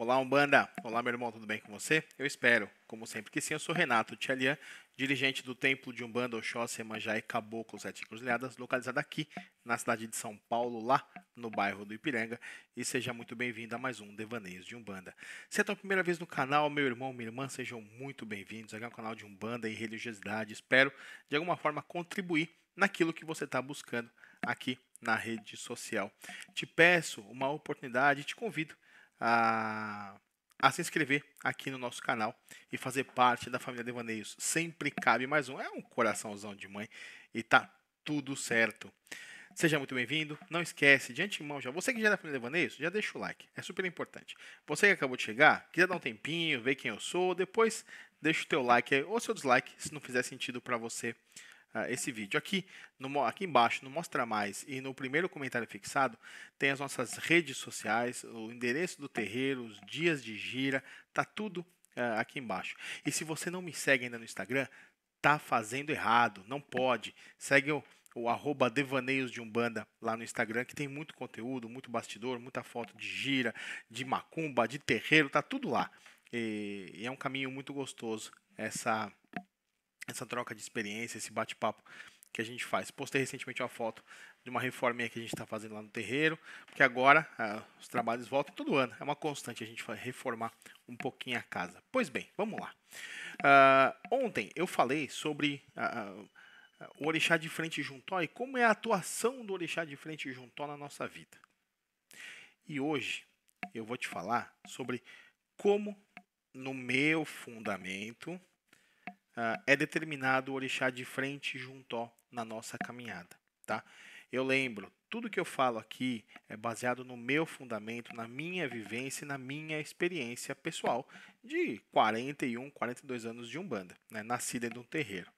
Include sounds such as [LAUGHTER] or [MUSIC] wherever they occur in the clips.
Olá, Umbanda! Olá, meu irmão, tudo bem com você? Eu espero, como sempre que sim, eu sou Renato Tchalian, dirigente do Templo de Umbanda Oxóssi, Emanjá e Caboclo Sete Cruzilhadas, localizado aqui na cidade de São Paulo, lá no bairro do Ipiranga, e seja muito bem-vindo a mais um Devaneios de Umbanda. Se é a tua primeira vez no canal, meu irmão, minha irmã, sejam muito bem-vindos. Aqui é um canal de Umbanda e religiosidade. Espero, de alguma forma, contribuir naquilo que você está buscando aqui na rede social. Te peço uma oportunidade, te convido a, a se inscrever aqui no nosso canal e fazer parte da família Devaneios. Sempre cabe mais um, é um coraçãozão de mãe e tá tudo certo. Seja muito bem-vindo. Não esquece, de antemão já, você que já é da família Devaneios, já deixa o like, é super importante. Você que acabou de chegar, quiser dar um tempinho, ver quem eu sou, depois deixa o teu like ou seu dislike se não fizer sentido para você ah, esse vídeo. Aqui, no, aqui embaixo, no Mostra Mais e no primeiro comentário fixado, tem as nossas redes sociais, o endereço do terreiro, os dias de gira, tá tudo uh, aqui embaixo. E se você não me segue ainda no Instagram, tá fazendo errado, não pode. Segue o, o arroba Devaneios de Umbanda lá no Instagram, que tem muito conteúdo, muito bastidor, muita foto de gira, de macumba, de terreiro, tá tudo lá. e, e é um caminho muito gostoso essa essa troca de experiência, esse bate-papo que a gente faz. Postei recentemente uma foto de uma reforminha que a gente está fazendo lá no terreiro, porque agora ah, os trabalhos voltam todo ano. É uma constante a gente reformar um pouquinho a casa. Pois bem, vamos lá. Ah, ontem eu falei sobre ah, ah o orixá de frente juntó e como é a atuação do orixá de frente juntó na nossa vida. E hoje eu vou te falar sobre como no meu fundamento uh, é determinado o orixá de frente juntó na nossa caminhada, tá? Eu lembro, tudo que eu falo aqui é baseado no meu fundamento, na minha vivência e na minha experiência pessoal de 41, 42 anos de Umbanda, né? nascida em um terreiro.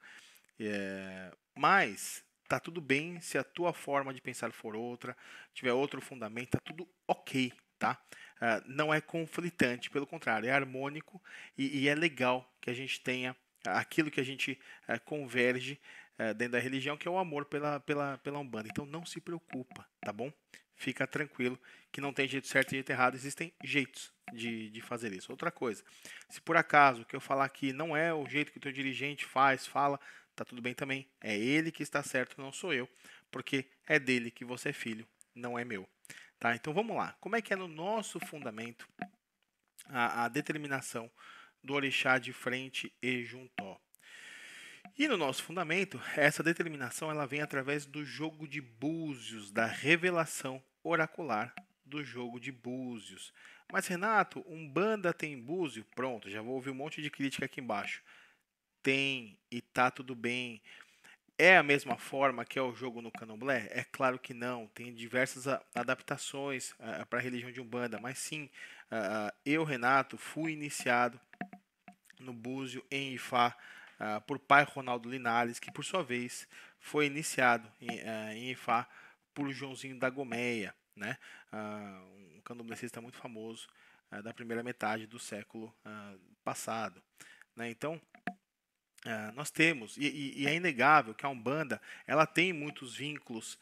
É, mas tá tudo bem se a tua forma de pensar for outra, tiver outro fundamento, tá tudo ok, tá? Ah, não é conflitante, pelo contrário, é harmônico e, e, é legal que a gente tenha aquilo que a gente é, converge é, dentro da religião, que é o amor pela, pela, pela Umbanda. Então não se preocupa, tá bom? Fica tranquilo que não tem jeito certo e jeito errado, existem jeitos de, de fazer isso. Outra coisa, se por acaso o que eu falar aqui não é o jeito que o teu dirigente faz, fala, tá tudo bem também. É ele que está certo, não sou eu, porque é dele que você é filho, não é meu. Tá? Então vamos lá. Como é que é no nosso fundamento a, a determinação do orixá de frente e Juntó. E no nosso fundamento, essa determinação ela vem através do jogo de búzios, da revelação oracular do jogo de búzios. Mas Renato, Umbanda tem búzio? Pronto, já vou ouvir um monte de crítica aqui embaixo. Tem e tá tudo bem. É a mesma forma que é o jogo no Candomblé? É claro que não. Tem diversas adaptações uh, para a religião de Umbanda, mas sim, uh, eu, Renato, fui iniciado no Búzio, em Ifá, uh, por pai Ronaldo Linares, que por sua vez foi iniciado em, uh, em Ifá por Joãozinho da Gomeia, né? Uh, um candomblessista muito famoso ah, da primeira metade do século passado. Né? Então, nós temos, e, e, é inegável que a Umbanda ela tem muitos vínculos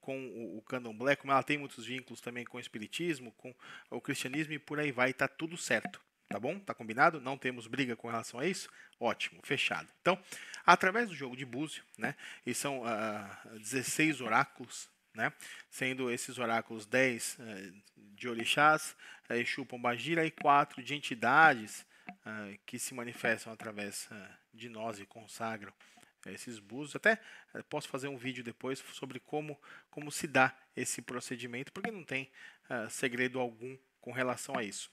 com o, o candomblé, como ela tem muitos vínculos também com o espiritismo, com o cristianismo, e por aí vai, está tudo certo tá bom? Tá combinado? Não temos briga com relação a isso? Ótimo, fechado. Então, através do jogo de búzio, né? E são uh, ah, 16 oráculos, né? Sendo esses oráculos 10 uh, eh, de orixás, uh, Exu Pombagira e 4 de entidades uh, que se manifestam através ah, de nós e consagram eh, esses búzios. Até posso fazer um vídeo depois sobre como, como se dá esse procedimento, porque não tem segredo algum com relação a isso.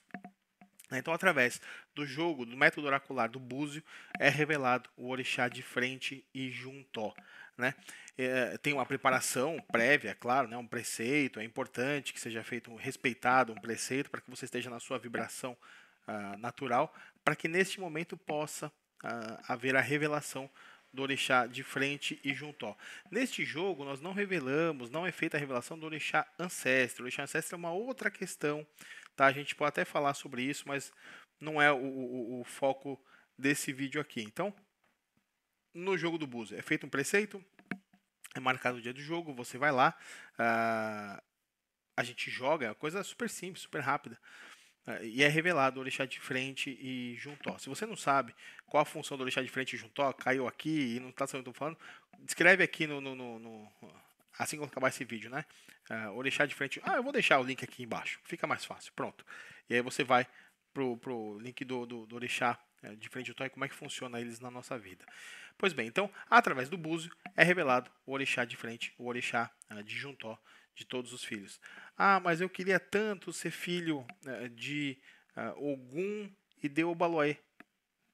Né? Então, através do jogo, do método oracular do búzio, é revelado o orixá de frente e junto. Né? É, tem uma preparação prévia, claro, né? um preceito, é importante que seja feito, respeitado um preceito, para que você esteja na sua vibração ah, natural, para que neste momento possa ah, haver a revelação do orixá de frente e juntó. Neste jogo, nós não revelamos, não é feita a revelação do orixá ancestro. O orixá ancestro é uma outra questão Tá? A gente pode até falar sobre isso, mas não é o, o, o foco desse vídeo aqui. Então, no jogo do Búzio, é feito um preceito, é marcado o dia do jogo, você vai lá, uh, a gente joga, é uma coisa super simples, super rápida. Uh, e é revelado o orixá de frente e juntó. Se você não sabe qual a função do orixá de frente e juntó, caiu aqui e não está sabendo o que eu falando, escreve aqui no, no, no, no assim que acabar esse vídeo, né? Uh, ah, ou deixar de frente. Ah, eu vou deixar o link aqui embaixo, fica mais fácil. Pronto. E aí você vai pro, pro link do, do, do orixá é, de frente do Tom e como é que funciona eles na nossa vida. Pois bem, então, através do búzio é revelado o orixá de frente, o orixá ah, de Juntó de todos os filhos. Ah, mas eu queria tanto ser filho é, de ah, Ogum e de Obaloé.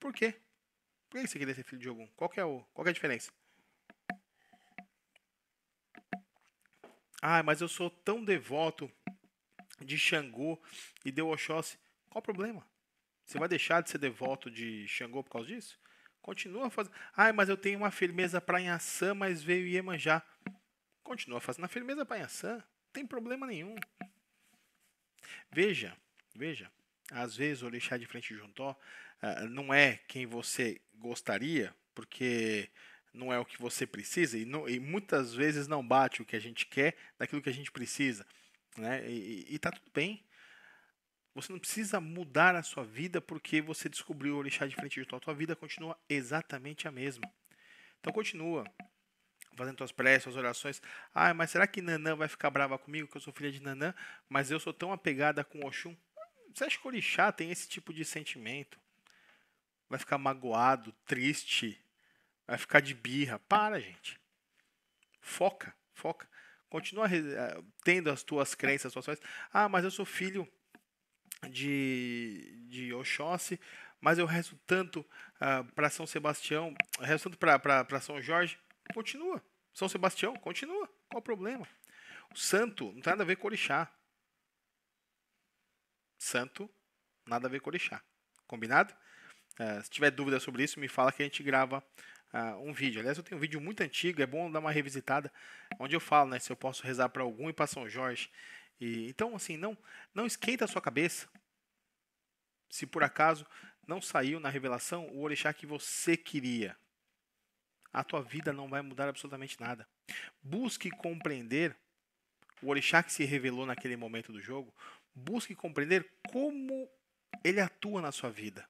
Por quê? Por que você queria ser filho de Ogum? Qual é, o, qual é a diferença? Ah, mas eu sou tão devoto de Xangô e de Oxóssi. Qual o problema? Você vai deixar de ser devoto de Xangô por causa disso? Continua fazendo. Ah, mas eu tenho uma firmeza para Inhaçã, mas veio Iemanjá. Continua fazendo a firmeza para Inhaçã. tem problema nenhum. Veja, veja. Às vezes o orixá de frente de Juntó uh, eh, não é quem você gostaria, porque não é o que você precisa e, não, e muitas vezes não bate o que a gente quer daquilo que a gente precisa. Né? E, está tudo bem. Você não precisa mudar a sua vida porque você descobriu o orixá frente de tua. Tua vida continua exatamente a mesma. Então continua fazendo tuas preces, suas orações. Ah, mas será que Nanã vai ficar brava comigo que eu sou filha de Nanã, mas eu sou tão apegada com Oxum? Você acha que o orixá tem esse tipo de sentimento? Vai ficar magoado, triste, Vai ficar de birra. Para, gente. Foca, foca. Continua eh, tendo as tuas crenças, as tuas coisas. Ah, mas eu sou filho de, de Oxóssi, mas eu rezo tanto uh, ah, para São Sebastião, rezo tanto para São Jorge. Continua. São Sebastião, continua. Qual o problema? O santo não tem nada a ver com orixá. Santo, nada a ver com orixá. Combinado? Uh, se tiver dúvida sobre isso, me fala que a gente grava uh, um vídeo. Aliás, eu tenho um vídeo muito antigo, é bom dar uma revisitada, onde eu falo, né, se eu posso rezar para algum e para São Jorge. E, então, assim, não, não esquenta a sua cabeça. Se por acaso não saiu na revelação o orixá que você queria, a tua vida não vai mudar absolutamente nada. Busque compreender o orixá que se revelou naquele momento do jogo, busque compreender como ele atua na sua vida.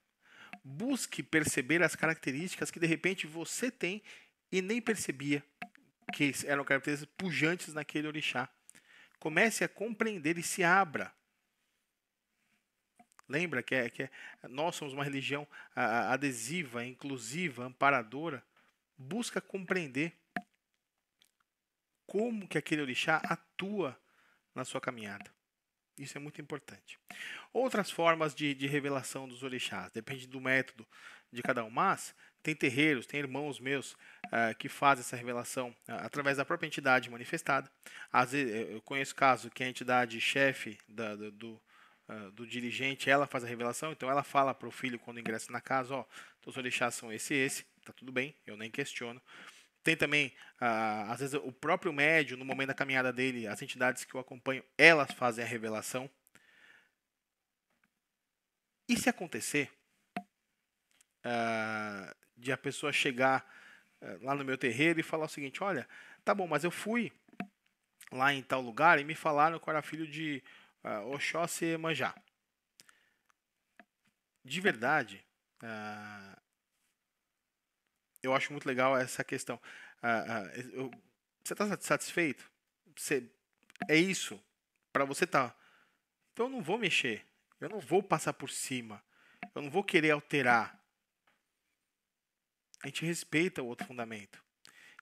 Busque perceber as características que de repente você tem e nem percebia que eram características pujantes naquele orixá. Comece a compreender e se abra. Lembra que, é, que é, nós somos uma religião adesiva, inclusiva, amparadora. Busca compreender como que aquele orixá atua na sua caminhada. Isso é muito importante. Outras formas de, de revelação dos orixás, depende do método de cada um, mas tem terreiros, tem irmãos meus uh, que fazem essa revelação uh, através da própria entidade manifestada. Às vezes, eh, eu conheço caso que a entidade chefe da, do, do, uh, do, dirigente, ela faz a revelação, então ela fala para o filho quando ingressa na casa, ó, oh, os orixás são esse e esse, tá tudo bem, eu nem questiono. Tem também, ah, às vezes, o próprio médio, no momento da caminhada dele, as entidades que eu acompanho elas fazem a revelação. E se acontecer ah, de a pessoa chegar ah, lá no meu terreiro e falar o seguinte: olha, tá bom, mas eu fui lá em tal lugar e me falaram que eu era filho de uh, Oxóssi Manjá. De verdade, eu acho muito legal essa questão. Ah, ah, é, você está satisfeito? é isso? Para você tá. Então eu não vou mexer. Eu não vou passar por cima. Eu não vou querer alterar. A gente respeita o outro fundamento.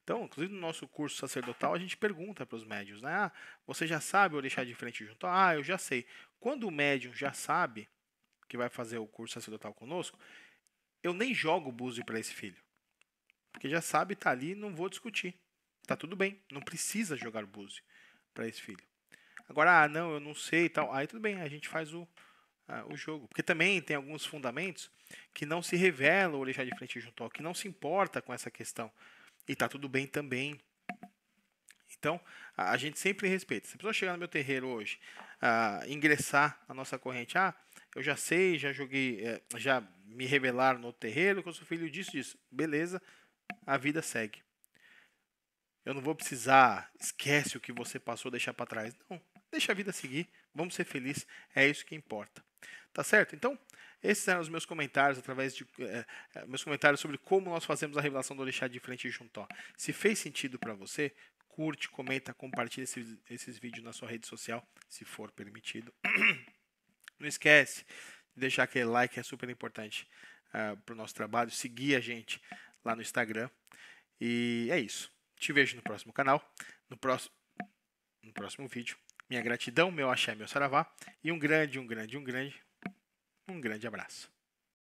Então, inclusive no nosso curso sacerdotal, a gente pergunta para os médios, né? Ah, você já sabe ou deixar de frente junto? Ah, eu já sei. Quando o médium já sabe que vai fazer o curso sacerdotal conosco, eu nem jogo o búzio para esse filho. Porque já sabe, tá ali, não vou discutir. Tá tudo bem, não precisa jogar Búzio para esse filho. Agora, ah, não, eu não sei e tal. Aí tudo bem, a gente faz o, ah, o jogo. Porque também tem alguns fundamentos que não se revela o deixar de frente junto ao, que não se importa com essa questão. E tá tudo bem também. Então, a, a gente sempre respeita. Se a pessoa chegar no meu terreiro hoje, ah, ingressar na nossa corrente, ah, eu já sei, já joguei, eh, já me revelaram no terreiro que eu sou filho disso, disso. Beleza, a vida segue. Eu não vou precisar, esquece o que você passou, deixar para trás. Não, deixa a vida seguir, vamos ser felizes, é isso que importa. Tá certo? Então, esses eram os meus comentários através de eh, eh, meus comentários sobre como nós fazemos a revelação do orixá de frente e juntó. Se fez sentido para você, curte, comenta, compartilha esses, esses vídeos na sua rede social, se for permitido. [CLEARS THROAT] não esquece de deixar aquele like, é super importante. Uh, ah, para o nosso trabalho, seguir a gente lá no Instagram. E é isso. Te vejo no próximo canal, no próximo, no próximo vídeo. Minha gratidão, meu axé, meu saravá. E um grande, um grande, um grande, um grande abraço.